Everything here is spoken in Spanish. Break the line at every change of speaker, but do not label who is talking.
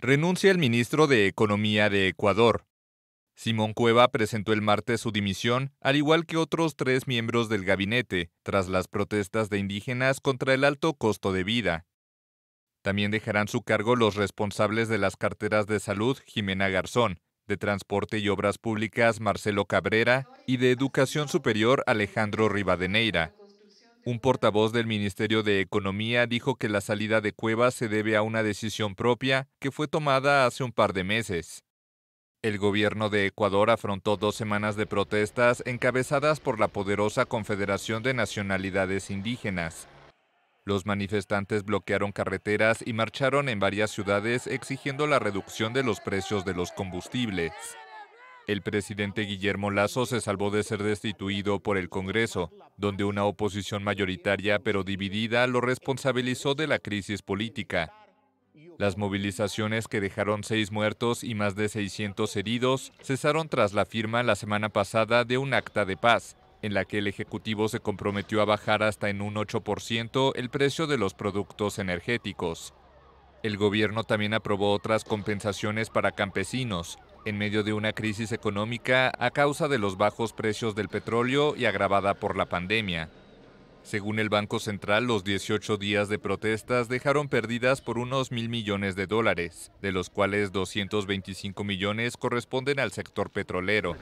renuncia el ministro de Economía de Ecuador. Simón Cueva presentó el martes su dimisión, al igual que otros tres miembros del gabinete, tras las protestas de indígenas contra el alto costo de vida. También dejarán su cargo los responsables de las carteras de salud Jimena Garzón, de Transporte y Obras Públicas Marcelo Cabrera y de Educación Superior Alejandro Rivadeneira. Un portavoz del Ministerio de Economía dijo que la salida de Cuevas se debe a una decisión propia que fue tomada hace un par de meses. El gobierno de Ecuador afrontó dos semanas de protestas encabezadas por la poderosa Confederación de Nacionalidades Indígenas. Los manifestantes bloquearon carreteras y marcharon en varias ciudades exigiendo la reducción de los precios de los combustibles. El presidente Guillermo Lazo se salvó de ser destituido por el Congreso, donde una oposición mayoritaria pero dividida lo responsabilizó de la crisis política. Las movilizaciones que dejaron seis muertos y más de 600 heridos cesaron tras la firma la semana pasada de un acta de paz, en la que el Ejecutivo se comprometió a bajar hasta en un 8% el precio de los productos energéticos. El gobierno también aprobó otras compensaciones para campesinos, en medio de una crisis económica a causa de los bajos precios del petróleo y agravada por la pandemia. Según el Banco Central, los 18 días de protestas dejaron pérdidas por unos mil millones de dólares, de los cuales 225 millones corresponden al sector petrolero.